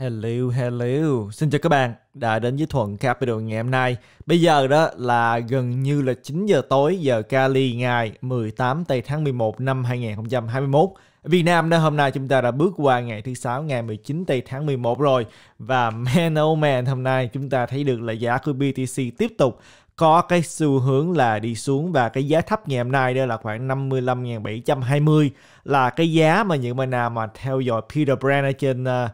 Hello, hello. Xin chào các bạn đã đến với Thuận Capital ngày hôm nay. Bây giờ đó là gần như là 9 giờ tối giờ Cali ngày 18 tây tháng 11 năm 2021. Việt Nam đó hôm nay chúng ta đã bước qua ngày thứ sáu ngày 19 tây tháng 11 rồi và man oh man hôm nay chúng ta thấy được là giá của BTC tiếp tục có cái xu hướng là đi xuống và cái giá thấp ngày hôm nay đây là khoảng 55.720 là cái giá mà những bạn nào mà theo dõi Peter Brand ở trên uh,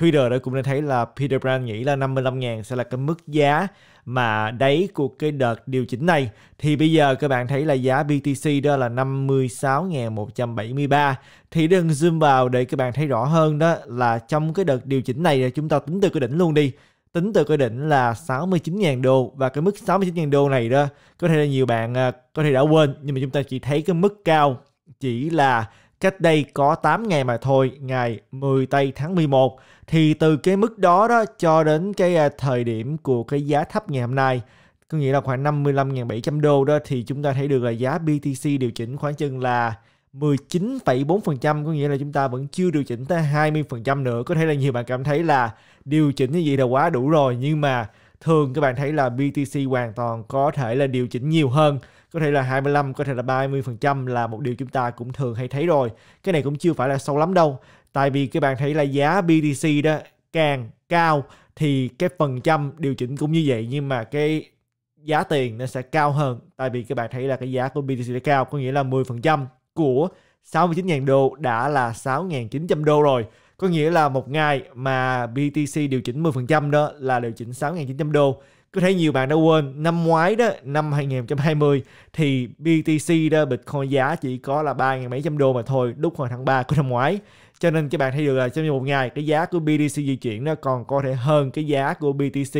Twitter đã cũng đã thấy là Peter Brand nghĩ là 55.000 sẽ là cái mức giá mà đáy của cái đợt điều chỉnh này. Thì bây giờ các bạn thấy là giá BTC đó là 56.173. Thì đừng zoom vào để các bạn thấy rõ hơn đó là trong cái đợt điều chỉnh này chúng ta tính từ cái đỉnh luôn đi tính từ cái đỉnh là 69.000 đô và cái mức 69.000 đô này đó có thể là nhiều bạn à, có thể đã quên nhưng mà chúng ta chỉ thấy cái mức cao chỉ là Cách đây có 8 ngày mà thôi, ngày 10 tây tháng 11 thì từ cái mức đó đó cho đến cái à, thời điểm của cái giá thấp ngày hôm nay có nghĩa là khoảng 55.700 đô đó thì chúng ta thấy được là giá BTC điều chỉnh khoảng chừng là 19,4% có nghĩa là chúng ta vẫn chưa điều chỉnh tới 20% nữa có thể là nhiều bạn cảm thấy là điều chỉnh như vậy là quá đủ rồi nhưng mà thường các bạn thấy là BTC hoàn toàn có thể là điều chỉnh nhiều hơn có thể là 25 có thể là 30% là một điều chúng ta cũng thường hay thấy rồi cái này cũng chưa phải là sâu lắm đâu tại vì các bạn thấy là giá BTC đó càng cao thì cái phần trăm điều chỉnh cũng như vậy nhưng mà cái giá tiền nó sẽ cao hơn tại vì các bạn thấy là cái giá của BTC đã cao có nghĩa là 10% của 69.000 đô đã là 6.900 đô rồi có nghĩa là một ngày mà BTC điều chỉnh 10% đó là điều chỉnh 6.900 đô có thể nhiều bạn đã quên năm ngoái đó năm 2020 thì BTC đó Bitcoin giá chỉ có là ba mấy trăm đô mà thôi lúc hồi tháng 3 của năm ngoái cho nên các bạn thấy được là trong một ngày cái giá của BTC di chuyển nó còn có thể hơn cái giá của BTC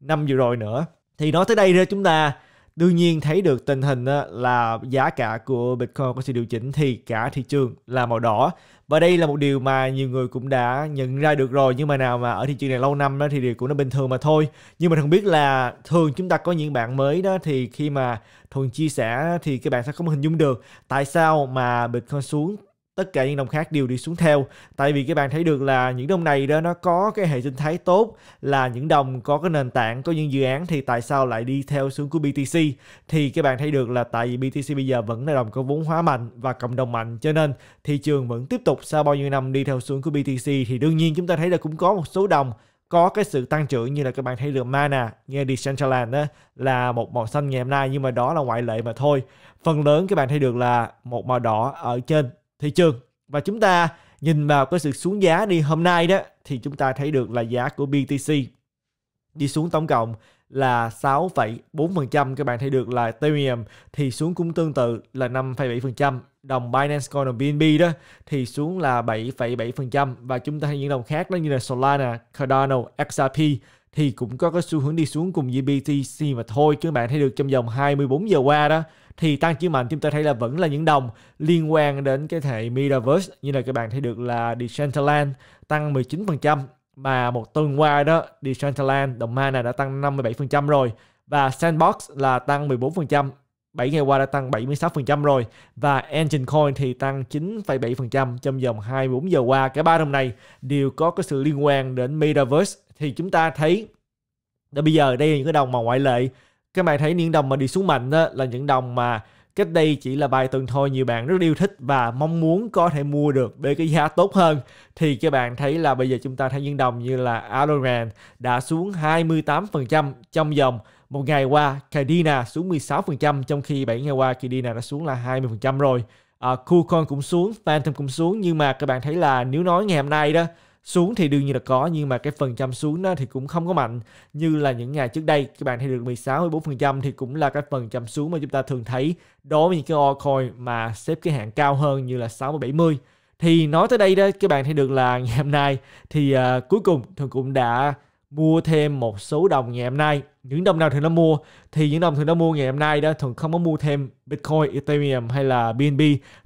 năm vừa rồi nữa thì nói tới đây đó chúng ta đương nhiên thấy được tình hình là giá cả của Bitcoin có sự điều chỉnh thì cả thị trường là màu đỏ và đây là một điều mà nhiều người cũng đã nhận ra được rồi nhưng mà nào mà ở thị trường này lâu năm đó thì điều cũng nó bình thường mà thôi nhưng mà thường biết là thường chúng ta có những bạn mới đó thì khi mà thường chia sẻ thì các bạn sẽ không hình dung được tại sao mà Bitcoin xuống tất cả những đồng khác đều đi xuống theo tại vì các bạn thấy được là những đồng này đó nó có cái hệ sinh thái tốt là những đồng có cái nền tảng có những dự án thì tại sao lại đi theo xuống của BTC thì các bạn thấy được là tại vì BTC bây giờ vẫn là đồng có vốn hóa mạnh và cộng đồng mạnh cho nên thị trường vẫn tiếp tục sau bao nhiêu năm đi theo xuống của BTC thì đương nhiên chúng ta thấy là cũng có một số đồng có cái sự tăng trưởng như là các bạn thấy được mana nghe Decentraland đó là một màu xanh ngày hôm nay nhưng mà đó là ngoại lệ mà thôi phần lớn các bạn thấy được là một màu đỏ ở trên thị trường và chúng ta nhìn vào cái sự xuống giá đi hôm nay đó thì chúng ta thấy được là giá của BTC đi xuống tổng cộng là 6,4%. Các bạn thấy được là Ethereum thì xuống cũng tương tự là 5,7%. Đồng Binance Coin và BNB đó thì xuống là 7,7%. Và chúng ta thấy những đồng khác đó như là Solana, Cardano, XRP thì cũng có cái xu hướng đi xuống cùng với BTC mà thôi chứ bạn thấy được trong vòng 24 giờ qua đó thì tăng trưởng mạnh chúng ta thấy là vẫn là những đồng liên quan đến cái thể Metaverse như là các bạn thấy được là Decentraland tăng 19% mà một tuần qua đó Decentraland đồng mana đã tăng 57% rồi và Sandbox là tăng 14% 7 ngày qua đã tăng 76% rồi và Engine Coin thì tăng 9,7% trong vòng 24 giờ qua. Cả ba đồng này đều có cái sự liên quan đến Metaverse thì chúng ta thấy đã bây giờ đây là những cái đồng mà ngoại lệ các bạn thấy những đồng mà đi xuống mạnh đó, là những đồng mà cách đây chỉ là vài tuần thôi nhiều bạn rất yêu thích và mong muốn có thể mua được với cái giá tốt hơn thì các bạn thấy là bây giờ chúng ta thấy những đồng như là Algorand đã xuống 28% trong vòng một ngày qua Cadena xuống 16% trong khi 7 ngày qua Cadena đã xuống là 20% rồi à, KuCoin cũng xuống Phantom cũng xuống nhưng mà các bạn thấy là nếu nói ngày hôm nay đó xuống thì đương nhiên là có nhưng mà cái phần trăm xuống đó thì cũng không có mạnh như là những ngày trước đây các bạn thấy được 16 trăm thì cũng là cái phần trăm xuống mà chúng ta thường thấy đối với những cái altcoin mà xếp cái hạng cao hơn như là 60 70 thì nói tới đây đó các bạn thấy được là ngày hôm nay thì uh, cuối cùng thường cũng đã mua thêm một số đồng ngày hôm nay những đồng nào thường nó mua thì những đồng thường nó mua ngày hôm nay đó thường không có mua thêm bitcoin ethereum hay là bnb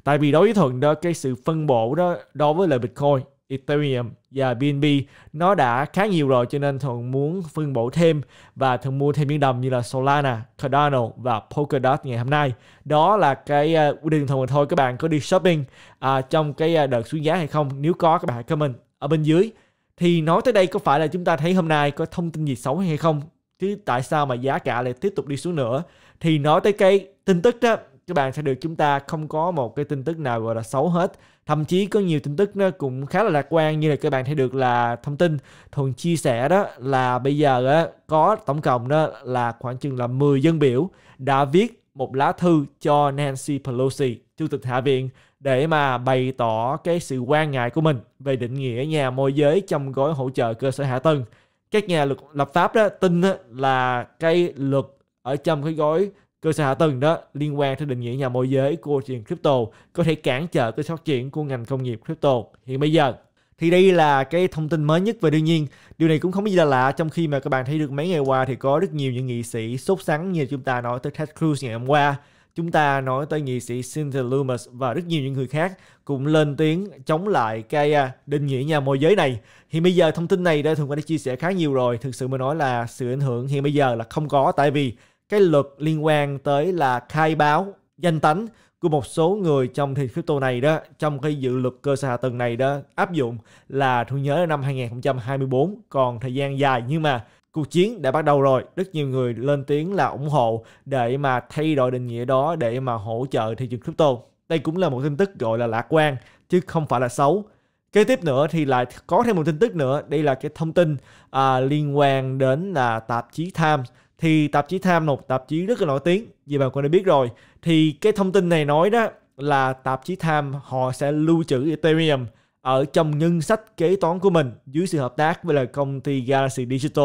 tại vì đối với thuận đó cái sự phân bổ đó đối với lời bitcoin Ethereum và BNB nó đã khá nhiều rồi cho nên thường muốn phân bổ thêm và thường mua thêm những đồng như là Solana, Cardano và Polkadot ngày hôm nay. Đó là cái quy à, định thường thôi các bạn có đi shopping à, trong cái à, đợt xuống giá hay không? Nếu có các bạn hãy comment ở bên dưới. Thì nói tới đây có phải là chúng ta thấy hôm nay có thông tin gì xấu hay không? Chứ tại sao mà giá cả lại tiếp tục đi xuống nữa? Thì nói tới cái tin tức đó các bạn sẽ được chúng ta không có một cái tin tức nào gọi là xấu hết thậm chí có nhiều tin tức nó cũng khá là lạc quan như là các bạn thấy được là thông tin thường chia sẻ đó là bây giờ á, có tổng cộng đó là khoảng chừng là 10 dân biểu đã viết một lá thư cho Nancy Pelosi chủ tịch hạ viện để mà bày tỏ cái sự quan ngại của mình về định nghĩa nhà môi giới trong gói hỗ trợ cơ sở hạ tầng các nhà luật lập pháp đó tin là cái luật ở trong cái gói cơ sở hạ tầng đó liên quan tới định nghĩa nhà môi giới của chuyện crypto có thể cản trở cái phát triển của ngành công nghiệp crypto hiện bây giờ thì đây là cái thông tin mới nhất và đương nhiên điều này cũng không gì là lạ trong khi mà các bạn thấy được mấy ngày qua thì có rất nhiều những nghị sĩ sốt sắng như chúng ta nói tới Ted Cruz ngày hôm qua chúng ta nói tới nghị sĩ Cynthia Lummis và rất nhiều những người khác cũng lên tiếng chống lại cái à, định nghĩa nhà môi giới này. Hiện bây giờ thông tin này đã thường đã chia sẻ khá nhiều rồi. Thực sự mà nói là sự ảnh hưởng hiện bây giờ là không có tại vì cái luật liên quan tới là khai báo danh tánh của một số người trong thị crypto này đó trong cái dự luật cơ sở hạ tầng này đó áp dụng là tôi nhớ năm 2024 còn thời gian dài nhưng mà cuộc chiến đã bắt đầu rồi rất nhiều người lên tiếng là ủng hộ để mà thay đổi định nghĩa đó để mà hỗ trợ thị trường crypto đây cũng là một tin tức gọi là lạc quan chứ không phải là xấu kế tiếp nữa thì lại có thêm một tin tức nữa đây là cái thông tin à, liên quan đến là tạp chí Times thì tạp chí Time một tạp chí rất là nổi tiếng như bạn cũng đã biết rồi thì cái thông tin này nói đó là tạp chí Time họ sẽ lưu trữ Ethereum ở trong ngân sách kế toán của mình dưới sự hợp tác với là công ty Galaxy Digital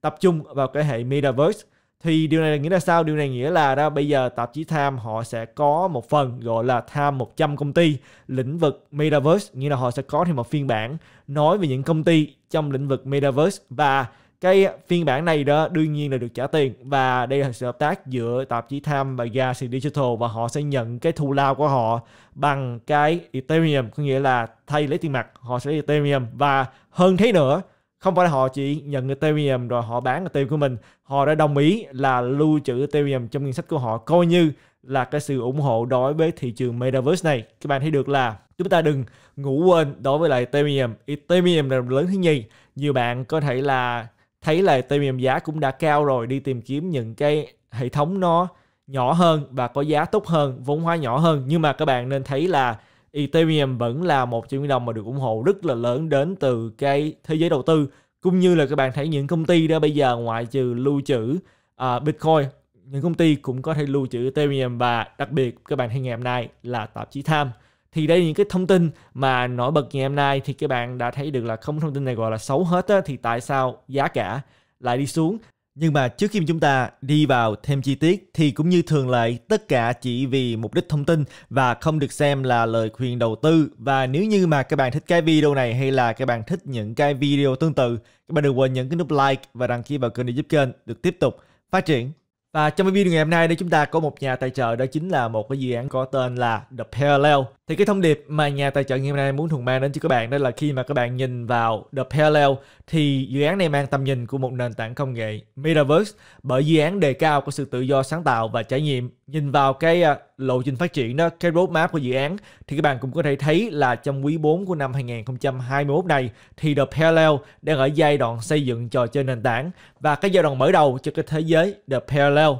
tập trung vào cái hệ Metaverse thì điều này là nghĩa là sao? Điều này nghĩa là đó bây giờ tạp chí Time họ sẽ có một phần gọi là Time 100 công ty lĩnh vực Metaverse, nghĩa là họ sẽ có thêm một phiên bản nói về những công ty trong lĩnh vực Metaverse và cái phiên bản này đó đương nhiên là được trả tiền và đây là sự hợp tác giữa tạp chí Time và Galaxy Digital và họ sẽ nhận cái thù lao của họ bằng cái Ethereum có nghĩa là thay lấy tiền mặt họ sẽ lấy Ethereum và hơn thế nữa không phải là họ chỉ nhận Ethereum rồi họ bán Ethereum của mình họ đã đồng ý là lưu trữ Ethereum trong ngân sách của họ coi như là cái sự ủng hộ đối với thị trường Metaverse này các bạn thấy được là chúng ta đừng ngủ quên đối với lại Ethereum Ethereum là lớn thứ nhì nhiều bạn có thể là thấy là Ethereum giá cũng đã cao rồi đi tìm kiếm những cái hệ thống nó nhỏ hơn và có giá tốt hơn vốn hóa nhỏ hơn nhưng mà các bạn nên thấy là Ethereum vẫn là một triệu đồng mà được ủng hộ rất là lớn đến từ cái thế giới đầu tư cũng như là các bạn thấy những công ty đó bây giờ ngoại trừ lưu trữ uh, Bitcoin những công ty cũng có thể lưu trữ Ethereum và đặc biệt các bạn thấy ngày hôm nay là tạp chí Time thì đây là những cái thông tin mà nổi bật ngày hôm nay thì các bạn đã thấy được là không thông tin này gọi là xấu hết á, thì tại sao giá cả lại đi xuống nhưng mà trước khi chúng ta đi vào thêm chi tiết thì cũng như thường lệ tất cả chỉ vì mục đích thông tin và không được xem là lời khuyên đầu tư. Và nếu như mà các bạn thích cái video này hay là các bạn thích những cái video tương tự, các bạn đừng quên nhấn cái nút like và đăng ký vào kênh để giúp kênh được tiếp tục phát triển. Và trong video ngày hôm nay đây chúng ta có một nhà tài trợ đó chính là một cái dự án có tên là The Parallel thì cái thông điệp mà nhà tài trợ ngày hôm nay muốn thùng mang đến cho các bạn đó là khi mà các bạn nhìn vào The Parallel thì dự án này mang tầm nhìn của một nền tảng công nghệ Metaverse bởi dự án đề cao của sự tự do sáng tạo và trải nghiệm. Nhìn vào cái à, lộ trình phát triển đó, cái roadmap của dự án thì các bạn cũng có thể thấy là trong quý 4 của năm 2021 này thì The Parallel đang ở giai đoạn xây dựng trò chơi nền tảng và cái giai đoạn mở đầu cho cái thế giới The Parallel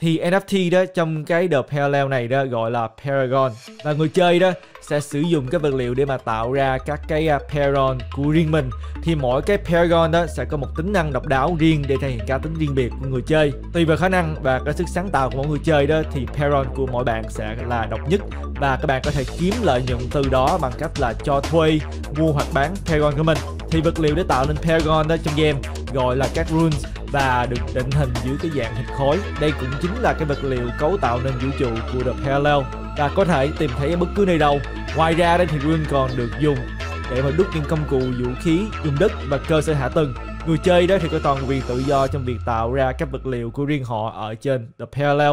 thì NFT đó trong cái đợt parallel này đó gọi là Paragon và người chơi đó sẽ sử dụng cái vật liệu để mà tạo ra các cái à, Paragon của riêng mình thì mỗi cái Paragon đó sẽ có một tính năng độc đáo riêng để thể hiện cá tính riêng biệt của người chơi tùy vào khả năng và cái sức sáng tạo của mỗi người chơi đó thì Paragon của mỗi bạn sẽ là độc nhất và các bạn có thể kiếm lợi nhuận từ đó bằng cách là cho thuê mua hoặc bán Paragon của mình thì vật liệu để tạo nên Paragon đó trong game gọi là các runes và được định hình dưới cái dạng hình khối. Đây cũng chính là cái vật liệu cấu tạo nên vũ trụ của The Parallel và có thể tìm thấy ở bất cứ nơi đâu. Ngoài ra đây thì Green còn được dùng để mà đúc những công cụ vũ khí, dùng đất và cơ sở hạ tầng. Người chơi đó thì có toàn quyền tự do trong việc tạo ra các vật liệu của riêng họ ở trên The Parallel.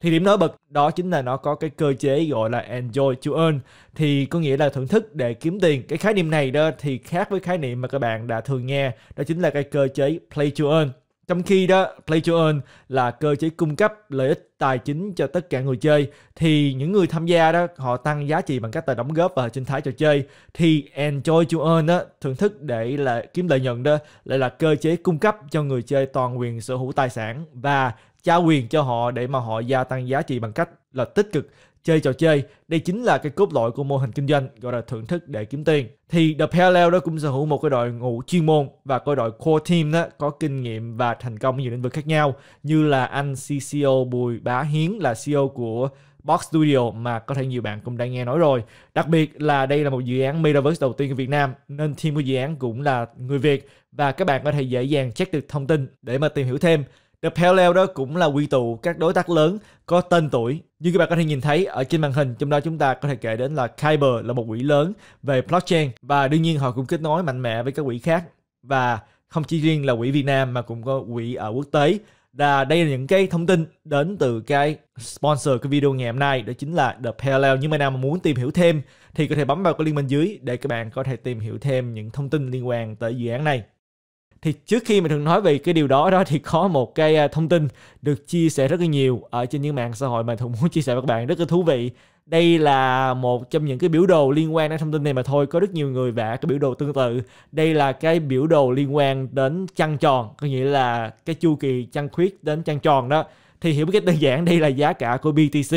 Thì điểm nổi bật đó chính là nó có cái cơ chế gọi là Enjoy to Earn thì có nghĩa là thưởng thức để kiếm tiền. Cái khái niệm này đó thì khác với khái niệm mà các bạn đã thường nghe đó chính là cái cơ chế Play to Earn trong khi đó, Play to Earn là cơ chế cung cấp lợi ích tài chính cho tất cả người chơi thì những người tham gia đó họ tăng giá trị bằng cách là đóng góp vào sinh thái trò chơi thì Enjoy to Earn đó, thưởng thức để là kiếm lợi nhuận đó lại là cơ chế cung cấp cho người chơi toàn quyền sở hữu tài sản và trao quyền cho họ để mà họ gia tăng giá trị bằng cách là tích cực chơi trò chơi. Đây chính là cái cốt lõi của mô hình kinh doanh gọi là thưởng thức để kiếm tiền. Thì The Parallel đó cũng sở hữu một cái đội ngũ chuyên môn và cái đội core team đó có kinh nghiệm và thành công nhiều lĩnh vực khác nhau như là anh CCO Bùi Bá Hiến là CEO của Box Studio mà có thể nhiều bạn cũng đã nghe nói rồi. Đặc biệt là đây là một dự án Metaverse đầu tiên của Việt Nam nên team của dự án cũng là người Việt và các bạn có thể dễ dàng check được thông tin để mà tìm hiểu thêm. The Parallel đó cũng là quy tụ các đối tác lớn có tên tuổi. Như các bạn có thể nhìn thấy ở trên màn hình, trong đó chúng ta có thể kể đến là Kyber là một quỹ lớn về blockchain và đương nhiên họ cũng kết nối mạnh mẽ với các quỹ khác và không chỉ riêng là quỹ Việt Nam mà cũng có quỹ ở quốc tế. Và đây là những cái thông tin đến từ cái sponsor của video ngày hôm nay đó chính là The Parallel. Nhưng mà nào mà muốn tìm hiểu thêm thì có thể bấm vào cái link bên dưới để các bạn có thể tìm hiểu thêm những thông tin liên quan tới dự án này thì trước khi mà thường nói về cái điều đó đó thì có một cái à, thông tin được chia sẻ rất là nhiều ở trên những mạng xã hội mà thường muốn chia sẻ với các bạn rất là thú vị đây là một trong những cái biểu đồ liên quan đến thông tin này mà thôi có rất nhiều người vẽ cái biểu đồ tương tự đây là cái biểu đồ liên quan đến trăng tròn có nghĩa là cái chu kỳ trăng khuyết đến trăng tròn đó thì hiểu cái đơn giản đây là giá cả của BTC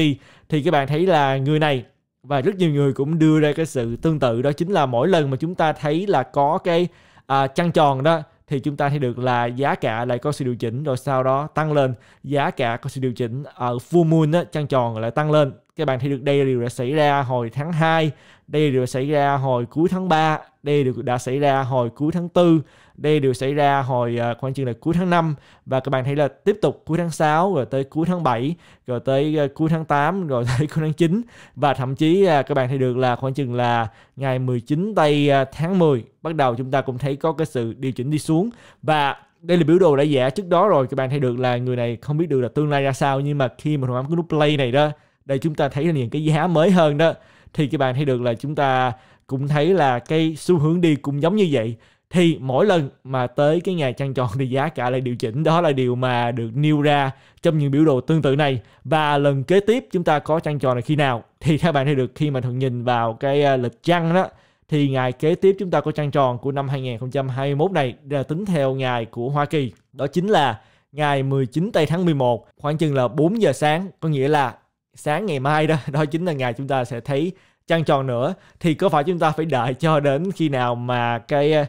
thì các bạn thấy là người này và rất nhiều người cũng đưa ra cái sự tương tự đó chính là mỗi lần mà chúng ta thấy là có cái à, tròn đó thì chúng ta thấy được là giá cả lại có sự điều chỉnh rồi sau đó tăng lên giá cả có sự điều chỉnh ở full moon á, trăng tròn lại tăng lên các bạn thấy được đây đều đã xảy ra hồi tháng 2 đây đều đã xảy ra hồi cuối tháng 3 đây đều đã xảy ra hồi cuối tháng 4 đây đều xảy ra hồi ờ, khoảng chừng là cuối tháng 5 và các bạn thấy là tiếp tục cuối tháng 6 rồi tới cuối tháng 7 rồi ờ, tới cuối tháng 8 rồi tới cuối tháng 9 và thậm chí à, các bạn thấy được là khoảng chừng là ngày 19 tây ờ, tháng 10 bắt đầu chúng ta cũng thấy có cái sự điều chỉnh đi xuống và đây là biểu đồ đã giả trước đó rồi các bạn thấy được là người này không biết được là tương lai ra sao nhưng mà khi mà thằng ấm cái nút play này đó đây chúng ta thấy là những cái giá mới hơn đó thì các bạn thấy được là chúng ta cũng thấy là cái xu hướng đi cũng giống như vậy thì mỗi lần mà tới cái ngày trăng tròn thì giá cả lại điều chỉnh đó là điều mà được nêu ra trong những biểu đồ tương tự này và lần kế tiếp chúng ta có trăng tròn là khi nào thì các bạn thấy được khi mà thường nhìn vào cái à, lịch trăng đó thì ngày kế tiếp chúng ta có trăng tròn của năm 2021 này là tính theo ngày của Hoa Kỳ đó chính là ngày 19 tây tháng 11 khoảng chừng là 4 giờ sáng có nghĩa là sáng ngày mai đó đó chính là ngày chúng ta sẽ thấy trăng tròn nữa thì có phải chúng ta phải đợi cho đến khi nào mà cái à,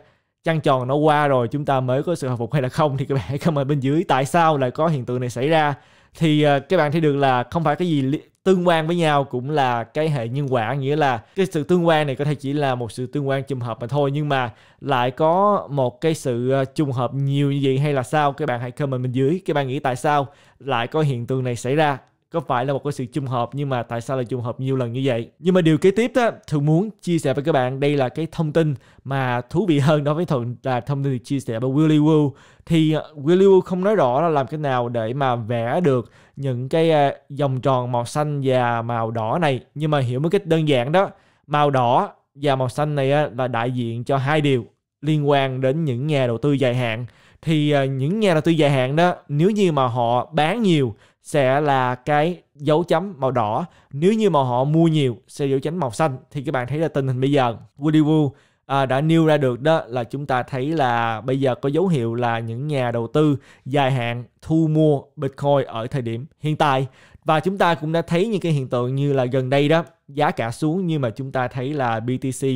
trăng tròn nó qua rồi chúng ta mới có sự hồi phục hay là không thì các bạn hãy comment bên dưới tại sao lại có hiện tượng này xảy ra thì ờ, các bạn thấy được là không phải cái gì tương quan với nhau cũng là cái hệ nhân quả nghĩa là cái sự tương quan này có thể chỉ là một sự tương quan trùng hợp mà thôi nhưng mà lại có một cái sự ờ, trùng hợp nhiều như vậy hay là sao các bạn hãy comment bên dưới các bạn nghĩ tại sao lại có hiện tượng này xảy ra có phải là một cái sự trùng hợp nhưng mà tại sao lại trùng hợp nhiều lần như vậy nhưng mà điều kế tiếp đó thường muốn chia sẻ với các bạn đây là cái thông tin mà thú vị hơn đối với thuận là thông tin được chia sẻ bởi Willy Woo thì ờ, Willy Woo không nói rõ là làm cách nào để mà vẽ được những cái ờ, vòng tròn màu xanh và màu đỏ này nhưng mà hiểu một cách đơn giản đó màu đỏ và màu xanh này là đại diện cho hai điều liên quan đến những nhà đầu tư dài hạn thì ờ, những nhà đầu tư dài hạn đó nếu như mà họ bán nhiều sẽ là cái dấu chấm màu đỏ nếu như mà họ mua nhiều sẽ dấu chấm màu xanh thì các bạn thấy là tình hình bây giờ Woody Woo à, đã nêu ra được đó là chúng ta thấy là bây giờ có dấu hiệu là những nhà đầu tư dài hạn thu mua Bitcoin ở thời điểm hiện tại và chúng ta cũng đã thấy những cái hiện tượng như là gần đây đó giá cả xuống nhưng mà chúng ta thấy là BTC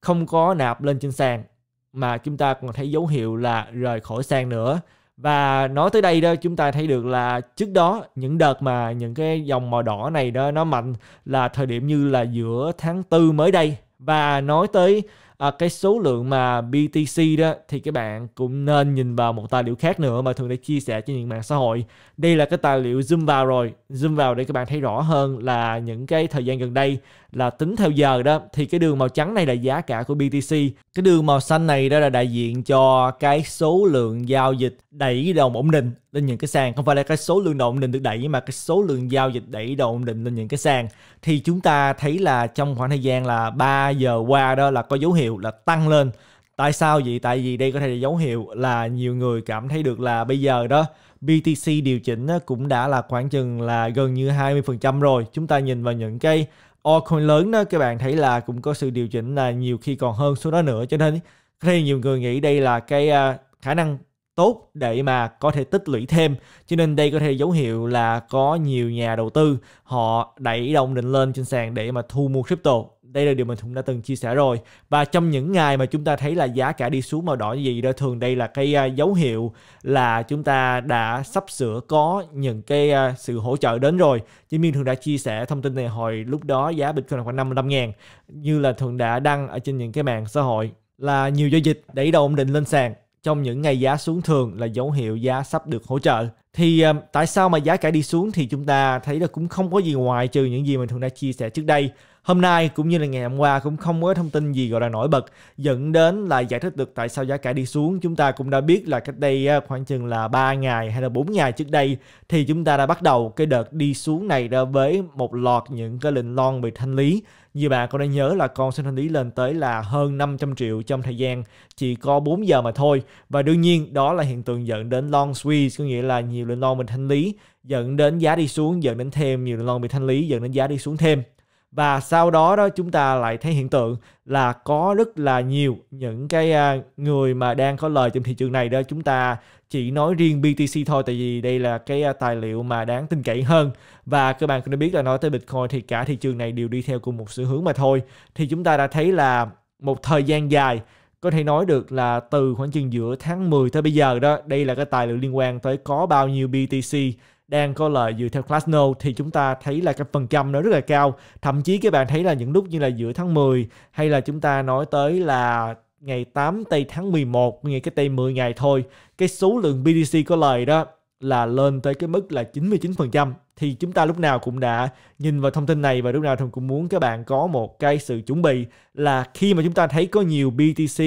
không có nạp lên trên sàn mà chúng ta còn thấy dấu hiệu là rời khỏi sàn nữa và nói tới đây đó chúng ta thấy được là trước đó những đợt mà những cái dòng màu đỏ này đó nó mạnh là thời điểm như là giữa tháng 4 mới đây và nói tới à, cái số lượng mà BTC đó thì các bạn cũng nên nhìn vào một tài liệu khác nữa mà thường để chia sẻ trên những mạng xã hội đây là cái tài liệu zoom vào rồi zoom vào để các bạn thấy rõ hơn là những cái thời gian gần đây là tính theo giờ đó thì cái đường màu trắng này là giá cả của BTC cái đường màu xanh này đó là đại diện cho cái số lượng giao dịch đẩy đồng ổn định lên những cái sàn không phải là cái số lượng đồng ổn định được đẩy mà cái số lượng giao dịch đẩy đồng ổn định lên những cái sàn thì chúng ta thấy là trong khoảng thời gian là 3 giờ qua đó là có dấu hiệu là tăng lên tại sao vậy tại vì đây có thể là dấu hiệu là nhiều người cảm thấy được là bây giờ đó BTC điều chỉnh cũng đã là khoảng chừng là gần như 20% rồi chúng ta nhìn vào những cái altcoin lớn đó các bạn thấy là cũng có sự điều chỉnh là nhiều khi còn hơn số đó nữa cho nên thì nhiều người nghĩ đây là cái à, khả năng tốt để mà có thể tích lũy thêm cho nên đây có thể dấu hiệu là có nhiều nhà đầu tư họ đẩy đồng định lên trên sàn để mà thu mua crypto đây là điều mình cũng đã từng chia sẻ rồi và trong những ngày mà chúng ta thấy là giá cả đi xuống màu đỏ như gì đó thường đây là cái à, dấu hiệu là chúng ta đã sắp sửa có những cái à, sự hỗ trợ đến rồi chứ miên thường đã chia sẻ thông tin này hồi lúc đó giá bitcoin là khoảng 55 ngàn như là thường đã đăng ở trên những cái mạng xã hội là nhiều giao dịch đẩy đồng định lên sàn trong những ngày giá xuống thường là dấu hiệu giá sắp được hỗ trợ. Thì ờ, tại sao mà giá cả đi xuống thì chúng ta thấy là cũng không có gì ngoài trừ những gì mình thường đã chia sẻ trước đây. Hôm nay cũng như là ngày hôm qua cũng không có thông tin gì gọi là nổi bật dẫn đến là giải thích được tại sao giá cả đi xuống. Chúng ta cũng đã biết là cách đây ờ, khoảng chừng là 3 ngày hay là 4 ngày trước đây thì chúng ta đã bắt đầu cái đợt đi xuống này ra với một loạt những cái lệnh lon bị thanh lý như bà con đã nhớ là con xin thanh lý lên tới là hơn 500 triệu trong thời gian chỉ có 4 giờ mà thôi. Và đương nhiên đó là hiện tượng dẫn đến long squeeze, có nghĩa là nhiều lượng long bị thanh lý, dẫn đến giá đi xuống, dẫn đến thêm nhiều lượng long bị thanh lý, dẫn đến giá đi xuống thêm và sau đó đó chúng ta lại thấy hiện tượng là có rất là nhiều những cái à, người mà đang có lời trong thị trường này đó chúng ta chỉ nói riêng BTC thôi tại vì đây là cái à, tài liệu mà đáng tin cậy hơn và các bạn cũng đã biết là nói tới Bitcoin thì cả thị trường này đều đi theo cùng một xu hướng mà thôi thì chúng ta đã thấy là một thời gian dài có thể nói được là từ khoảng chừng giữa tháng 10 tới bây giờ đó đây là cái tài liệu liên quan tới có bao nhiêu BTC đang có lời dựa theo Glassnode thì chúng ta thấy là cái phần trăm nó rất là cao. Thậm chí các bạn thấy là những lúc như là giữa tháng 10 hay là chúng ta nói tới là ngày 8 tây tháng 11, ngày cái tây 10 ngày thôi, cái số lượng BTC có lời đó là lên tới cái mức là 99% thì chúng ta lúc nào cũng đã nhìn vào thông tin này và lúc nào thông cũng muốn các bạn có một cái sự chuẩn bị là khi mà chúng ta thấy có nhiều BTC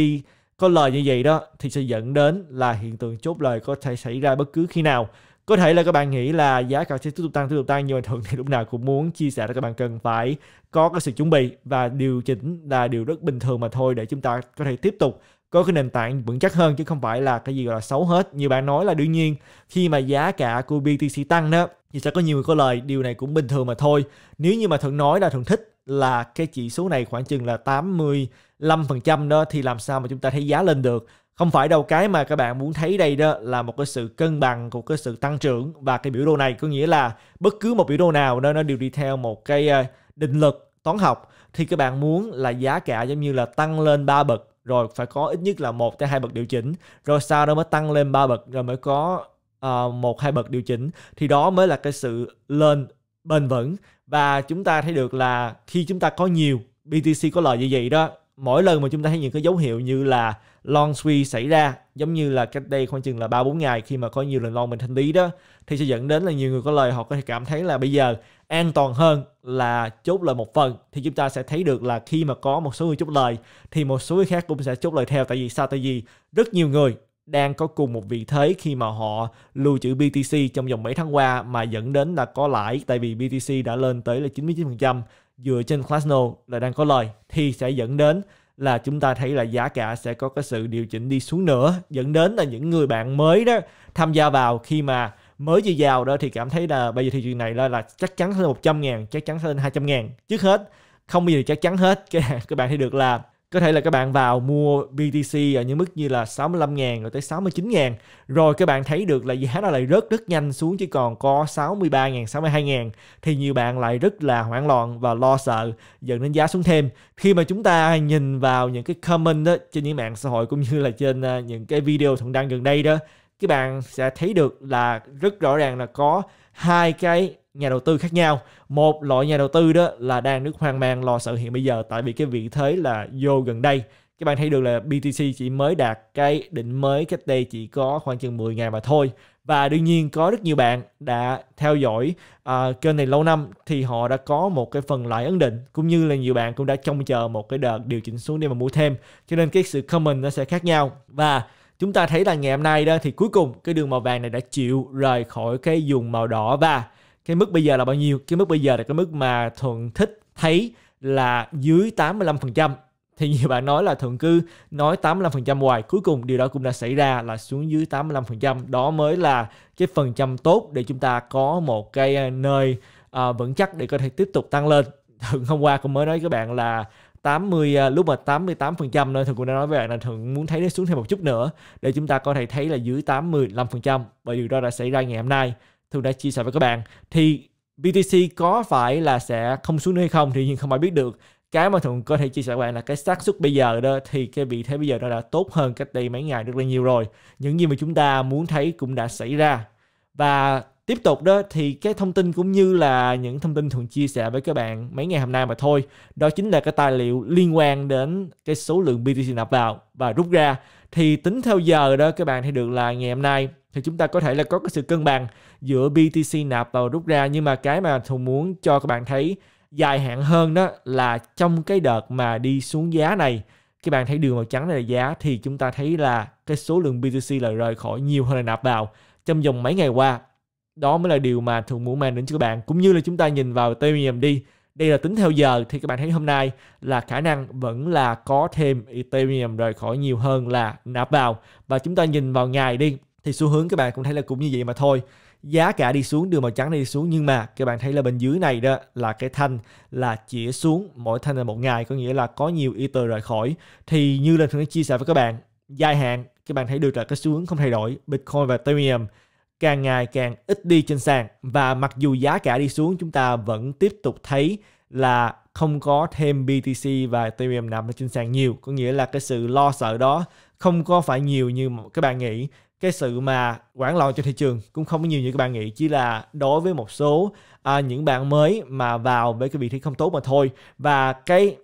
có lời như vậy đó thì sẽ dẫn đến là hiện tượng chốt lời có thể xảy ra bất cứ khi nào có thể là các bạn nghĩ là giá cả sẽ tiếp tục tăng tiếp tục tăng nhưng mà thường thì lúc nào cũng muốn chia sẻ là các bạn cần phải có cái sự chuẩn bị và điều chỉnh là điều rất bình thường mà thôi để chúng ta có thể tiếp tục có cái nền tảng vững chắc hơn chứ không phải là cái gì gọi là xấu hết như bạn nói là đương nhiên khi mà giá cả của BTC tăng đó thì sẽ có nhiều người có lời điều này cũng bình thường mà thôi nếu như mà thường nói là thường thích là cái chỉ số này khoảng chừng là 85% đó thì làm sao mà chúng ta thấy giá lên được không phải đâu cái mà các bạn muốn thấy đây đó là một cái sự cân bằng của cái sự tăng trưởng và cái biểu đồ này có nghĩa là bất cứ một biểu đồ nào nó nó đều đi theo một cái ờ, định lực toán học thì các bạn muốn là giá cả giống như là tăng lên 3 bậc rồi phải có ít nhất là một tới hai bậc điều chỉnh rồi sau đó mới tăng lên 3 bậc rồi mới có ờ, một hai bậc điều chỉnh thì đó mới là cái sự lên bền vững và chúng ta thấy được là khi chúng ta có nhiều BTC có lợi như vậy đó mỗi lần mà chúng ta thấy những cái dấu hiệu như là long suy xảy ra giống như là cách đây khoảng chừng là ba bốn ngày khi mà có nhiều lần long mình thanh lý đó thì sẽ dẫn đến là nhiều người có lời họ có thể cảm thấy là bây giờ an toàn hơn là chốt lời một phần thì chúng ta sẽ thấy được là khi mà có một số người chốt lời thì một số người khác cũng sẽ chốt lời theo tại vì sao tại vì rất nhiều người đang có cùng một vị thế khi mà họ lưu trữ BTC trong vòng mấy tháng qua mà dẫn đến là có lãi tại vì BTC đã lên tới là 99% dựa trên Klasno là đang có lời thì sẽ dẫn đến là chúng ta thấy là giá cả sẽ có cái sự điều chỉnh đi xuống nữa dẫn đến là những người bạn mới đó tham gia vào khi mà mới chỉ vào đó thì cảm thấy là bây giờ thị trường này là, là chắc chắn sẽ lên 100 ngàn, chắc chắn sẽ lên 200 ngàn. Trước hết, không bao giờ chắc chắn hết. Các, các bạn thấy được là có thể là các bạn vào mua BTC ở những mức như là 65 000 rồi tới 69 000 rồi các bạn thấy được là giá nó lại rớt rất nhanh xuống chỉ còn có 63 000 62 000 thì nhiều bạn lại rất là hoảng loạn và lo sợ dẫn đến giá xuống thêm khi mà chúng ta nhìn vào những cái comment đó trên những mạng xã hội cũng như là trên à, những cái video thuận đăng gần đây đó các bạn sẽ thấy được là rất rõ ràng là có hai cái nhà đầu tư khác nhau một loại nhà đầu tư đó là đang rất hoang mang lo sợ hiện bây giờ tại vì cái vị thế là vô gần đây các bạn thấy được là BTC chỉ mới đạt cái đỉnh mới cách đây chỉ có khoảng chừng 10 ngày mà thôi và đương nhiên có rất nhiều bạn đã theo dõi uh, kênh này lâu năm thì họ đã có một cái phần lãi ấn định cũng như là nhiều bạn cũng đã trông chờ một cái đợt điều chỉnh xuống để mà mua thêm cho nên cái sự comment nó sẽ khác nhau và chúng ta thấy là ngày hôm nay đó thì cuối cùng cái đường màu vàng này đã chịu rời khỏi cái vùng màu đỏ và cái mức bây giờ là bao nhiêu cái mức bây giờ là cái mức mà thuận thích thấy là dưới 85% thì nhiều bạn nói là thường cứ nói 85% hoài cuối cùng điều đó cũng đã xảy ra là xuống dưới 85% đó mới là cái phần trăm tốt để chúng ta có một cái à, nơi uh, vững chắc để có thể tiếp tục tăng lên thường hôm qua cũng mới nói với các bạn là 80 à, lúc mà 88% nên thường cũng đã nói với bạn là thường muốn thấy nó xuống thêm một chút nữa để chúng ta có thể thấy là dưới 85% và điều đó đã xảy ra ngày hôm nay thường đã chia sẻ với các bạn thì BTC có phải là sẽ không xuống nữa hay không thì nhưng không ai biết được cái mà thường có thể chia sẻ với bạn là cái xác suất bây giờ đó thì cái vị thế bây giờ đó đã tốt hơn cách đây mấy ngày rất là nhiều rồi những gì mà chúng ta muốn thấy cũng đã xảy ra và tiếp tục đó thì cái thông tin cũng như là những thông tin thường chia sẻ với các bạn mấy ngày hôm nay mà thôi đó chính là cái tài liệu liên quan đến cái số lượng BTC nạp vào và rút ra thì tính theo giờ đó các bạn thấy được là ngày hôm nay thì chúng ta có thể là có cái sự cân bằng giữa BTC nạp vào rút ra nhưng mà cái mà thùng muốn cho các bạn thấy dài hạn hơn đó là trong cái đợt mà đi xuống giá này các bạn thấy đường màu trắng này là giá thì chúng ta thấy là cái số lượng BTC là rời khỏi nhiều hơn là nạp vào trong vòng mấy ngày qua đó mới là điều mà Thù muốn mang đến cho các bạn cũng như là chúng ta nhìn vào Ethereum đi đây là tính theo giờ thì các bạn thấy hôm nay là khả năng vẫn là có thêm Ethereum rời khỏi nhiều hơn là nạp vào và chúng ta nhìn vào ngày đi thì xu hướng các bạn cũng thấy là cũng như vậy mà thôi giá cả đi xuống đường màu trắng này đi xuống nhưng mà các bạn thấy là bên dưới này đó là cái thanh là chỉ xuống mỗi thanh là một ngày có nghĩa là có nhiều y rời khỏi thì như là thường chia sẻ với các bạn dài hạn các bạn thấy được là cái xu hướng không thay đổi bitcoin và ethereum càng ngày càng ít đi trên sàn và mặc dù giá cả đi xuống chúng ta vẫn tiếp tục thấy là không có thêm BTC và Ethereum nằm ở trên sàn nhiều có nghĩa là cái sự lo sợ đó không có phải nhiều như các bạn nghĩ cái sự mà quản lòn trên thị trường cũng không có nhiều như các bạn nghĩ chỉ là đối với một số à, những bạn mới mà vào với cái vị trí không tốt mà thôi và cái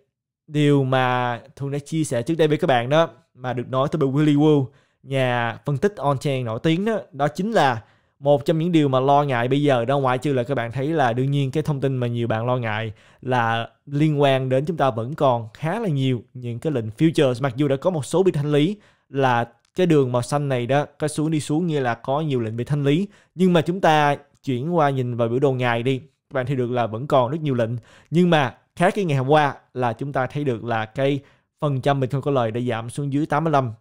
điều mà thường đã chia sẻ trước đây với các bạn đó mà được nói từ bởi Willy Woo nhà phân tích on-chain nổi tiếng đó đó chính là một trong những điều mà lo ngại bây giờ đó ngoại trừ là các bạn thấy là đương nhiên cái thông tin mà nhiều bạn lo ngại là liên quan đến chúng ta vẫn còn khá là nhiều những cái lệnh futures mặc dù đã có một số biên thanh lý là cái đường màu xanh này đó cái xuống đi xuống nghĩa là có nhiều lệnh bị thanh lý nhưng mà chúng ta chuyển qua nhìn vào biểu đồ ngày đi các bạn thấy được là vẫn còn rất nhiều lệnh nhưng mà khác cái ngày hôm qua là chúng ta thấy được là cái phần trăm mình không có lời đã giảm xuống dưới 85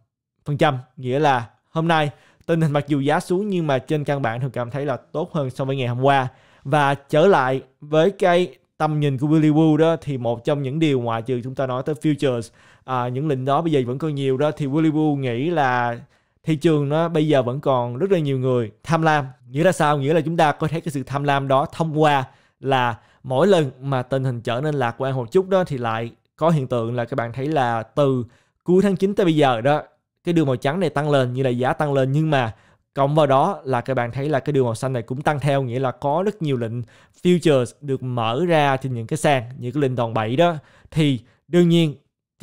phần trăm nghĩa là hôm nay tình hình mặc dù giá xuống nhưng mà trên căn bản thì cảm thấy là tốt hơn so với ngày hôm qua và trở lại với cái tầm nhìn của Willy Woo đó thì một trong những điều ngoại trừ chúng ta nói tới futures à, những lệnh đó bây giờ vẫn còn nhiều đó thì Willy Woo nghĩ là thị trường nó bây giờ vẫn còn rất là nhiều người tham lam nghĩa là sao nghĩa là chúng ta có thấy cái sự tham lam đó thông qua là mỗi lần mà tình hình trở nên lạc quan một chút đó thì lại có hiện tượng là các bạn thấy là từ cuối tháng 9 tới bây giờ đó cái đường màu trắng này tăng lên như là giá tăng lên nhưng mà cộng vào đó là các bạn thấy là cái đường màu xanh này cũng tăng theo nghĩa là có rất nhiều lệnh futures được mở ra trên những cái sàn những cái lệnh đòn bẩy đó thì đương nhiên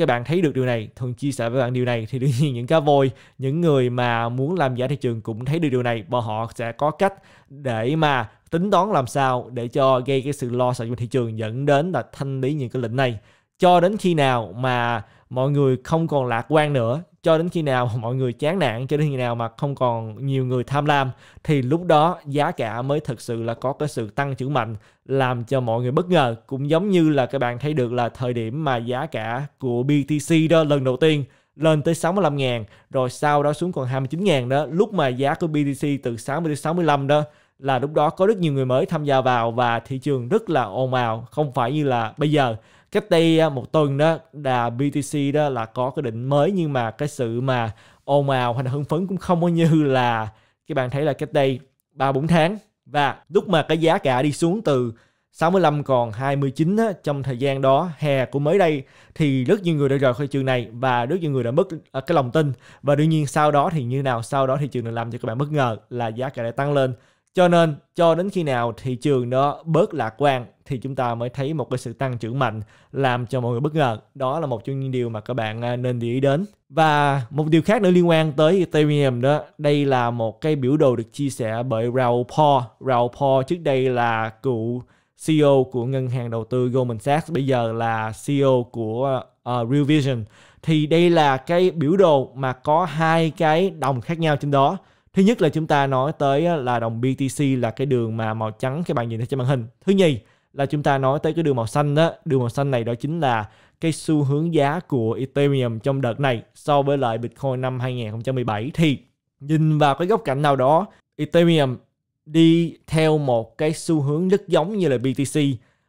các bạn thấy được điều này thường chia sẻ với bạn điều này thì đương nhiên những cá voi những người mà muốn làm giả thị trường cũng thấy được điều này và họ sẽ có cách để mà tính toán làm sao để cho gây cái sự lo sợ trên thị trường dẫn đến là thanh lý những cái lệnh này cho đến khi nào mà mọi người không còn lạc quan nữa cho đến khi nào mọi người chán nản cho đến khi nào mà không còn nhiều người tham lam thì lúc đó giá cả mới thực sự là có cái sự tăng trưởng mạnh làm cho mọi người bất ngờ cũng giống như là các bạn thấy được là thời điểm mà giá cả của BTC đó lần đầu tiên lên tới 65 000 rồi sau đó xuống còn 29 000 đó lúc mà giá của BTC từ 60 đến 65 đó là lúc đó có rất nhiều người mới tham gia vào và thị trường rất là ồn ào không phải như là bây giờ cách đây một tuần đó là BTC đó là có cái định mới nhưng mà cái sự mà ồn ào hay là hưng phấn cũng không có như là các bạn thấy là cách đây ba bốn tháng và lúc mà cái giá cả đi xuống từ 65 còn 29 á, trong thời gian đó hè của mới đây thì rất nhiều người đã rời khỏi trường này và rất nhiều người đã mất à, cái lòng tin và đương nhiên sau đó thì như nào sau đó thị trường đã làm cho các bạn bất ngờ là giá cả đã tăng lên cho nên cho đến khi nào thị trường nó bớt lạc quan thì chúng ta mới thấy một cái sự tăng trưởng mạnh làm cho mọi người bất ngờ. Đó là một trong những điều mà các bạn à, nên để ý đến. Và một điều khác nữa liên quan tới Ethereum đó, đây là một cái biểu đồ được chia sẻ bởi Raoul Paul. Raoul Paul trước đây là cựu CEO của ngân hàng đầu tư Goldman Sachs, bây giờ là CEO của uh, Real Vision. Thì đây là cái biểu đồ mà có hai cái đồng khác nhau trên đó thứ nhất là chúng ta nói tới là đồng BTC là cái đường mà màu trắng các bạn nhìn thấy trên màn hình thứ nhì là chúng ta nói tới cái đường màu xanh đó đường màu xanh này đó chính là cái xu hướng giá của Ethereum trong đợt này so với lại Bitcoin năm 2017 thì nhìn vào cái góc cạnh nào đó Ethereum đi theo một cái xu hướng rất giống như là BTC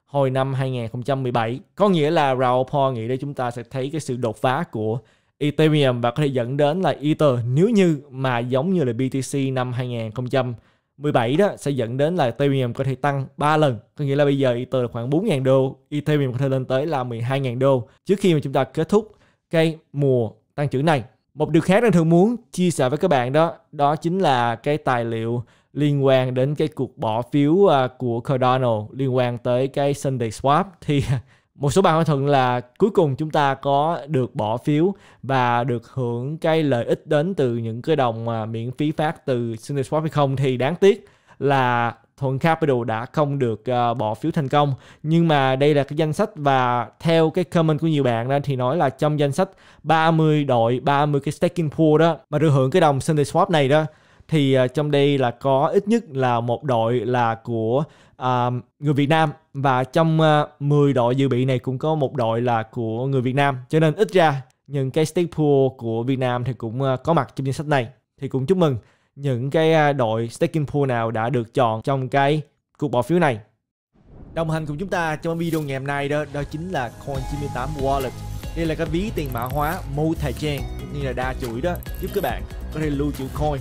hồi năm 2017 có nghĩa là Raul Paul nghĩ đây chúng ta sẽ thấy cái sự đột phá của Ethereum và có thể dẫn đến là Ether nếu như mà giống như là BTC năm 2017 đó sẽ dẫn đến là Ethereum có thể tăng 3 lần. Có nghĩa là bây giờ Ether là khoảng 4.000 đô, Ethereum có thể lên tới là 12.000 đô trước khi mà chúng ta kết thúc cái mùa tăng trưởng này. Một điều khác đang thường muốn chia sẻ với các bạn đó, đó chính là cái tài liệu liên quan đến cái cuộc bỏ phiếu à, của Cardano liên quan tới cái Sunday Swap thì một số bạn thỏa thuận là cuối cùng chúng ta có được bỏ phiếu và được hưởng cái lợi ích đến từ những cái đồng mà miễn phí phát từ Uniswap hay không thì đáng tiếc là Thuận Capital đã không được uh, bỏ phiếu thành công nhưng mà đây là cái danh sách và theo cái comment của nhiều bạn đó thì nói là trong danh sách 30 đội 30 cái staking pool đó mà được hưởng cái đồng Sunday Swap này đó thì uh, trong đây là có ít nhất là một đội là của uh, người Việt Nam và trong uh, à, 10 đội dự bị này cũng có một đội là của người Việt Nam cho nên ít ra những cái stake pool của Việt Nam thì cũng uh, có mặt trong danh sách này thì cũng chúc mừng những cái uh, đội staking pool nào đã được chọn trong cái cuộc bỏ phiếu này đồng hành cùng chúng ta trong video ngày hôm nay đó đó chính là coin 98 wallet đây là cái ví tiền mã hóa multi chain cũng như là đa chuỗi đó giúp các bạn có thể lưu trữ coin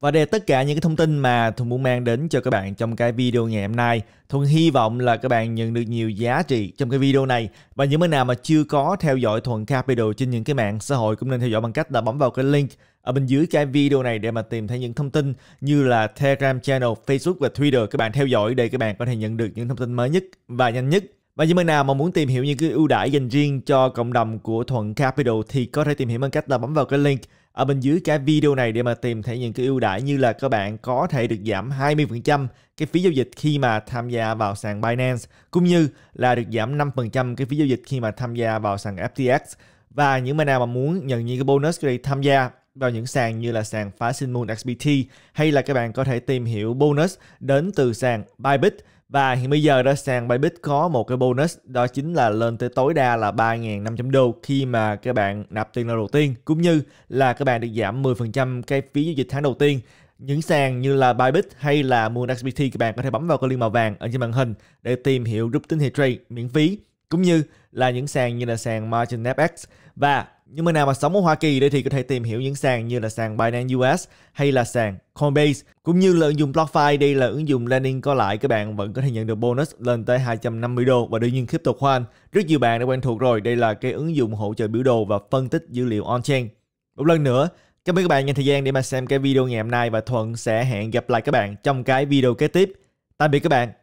Và đây là tất cả những cái thông tin mà Thuận muốn mang đến cho các bạn trong cái video ngày hôm nay. Thuận hy vọng là các bạn nhận được nhiều giá trị trong cái video này. Và những bạn nào mà chưa có theo dõi Thuận Capital trên những cái mạng xã hội cũng nên theo dõi bằng cách là bấm vào cái link ở bên dưới cái video này để mà tìm thấy những thông tin như là Telegram channel, Facebook và Twitter các bạn theo dõi để các bạn có thể nhận được những thông tin mới nhất và nhanh nhất. Và những bạn nào mà muốn tìm hiểu những cái ưu đãi dành riêng cho cộng đồng của Thuận Capital thì có thể tìm hiểu bằng cách là bấm vào cái link ở bên dưới cái video này để mà tìm thấy những cái ưu đãi như là các bạn có thể được giảm 20% cái phí giao dịch khi mà tham gia vào sàn Binance cũng như là được giảm 5% cái phí giao dịch khi mà tham gia vào sàn FTX và những bạn nào mà muốn nhận những cái bonus để tham gia vào những sàn như là sàn phá sinh Moon XBT hay là các bạn có thể tìm hiểu bonus đến từ sàn Bybit và hiện bây giờ đó sàn Bybit có một cái bonus đó chính là lên tới tối đa là 3.500 đô khi mà các bạn nạp tiền lần đầu tiên cũng như là các bạn được giảm 10% cái phí giao dịch tháng đầu tiên. Những sàn như là Bybit hay là MoonXBT các bạn có thể bấm vào cái liên màu vàng ở trên màn hình để tìm hiểu group tín hiệu trade miễn phí cũng như là những sàn như là sàn Margin FX và những người nào mà sống ở Hoa Kỳ đây thì có thể tìm hiểu những sàn như là sàn Binance US hay là sàn Coinbase cũng như là ứng dụng BlockFi đây là ứng dụng lending có lãi các bạn vẫn có thể nhận được bonus lên tới 250 đô và đương nhiên crypto khoan rất nhiều bạn đã quen thuộc rồi đây là cái ứng dụng hỗ trợ biểu đồ và phân tích dữ liệu on chain một lần nữa cảm ơn các bạn dành thời gian để mà xem cái video ngày hôm nay và Thuận sẽ hẹn gặp lại các bạn trong cái video kế tiếp tạm biệt các bạn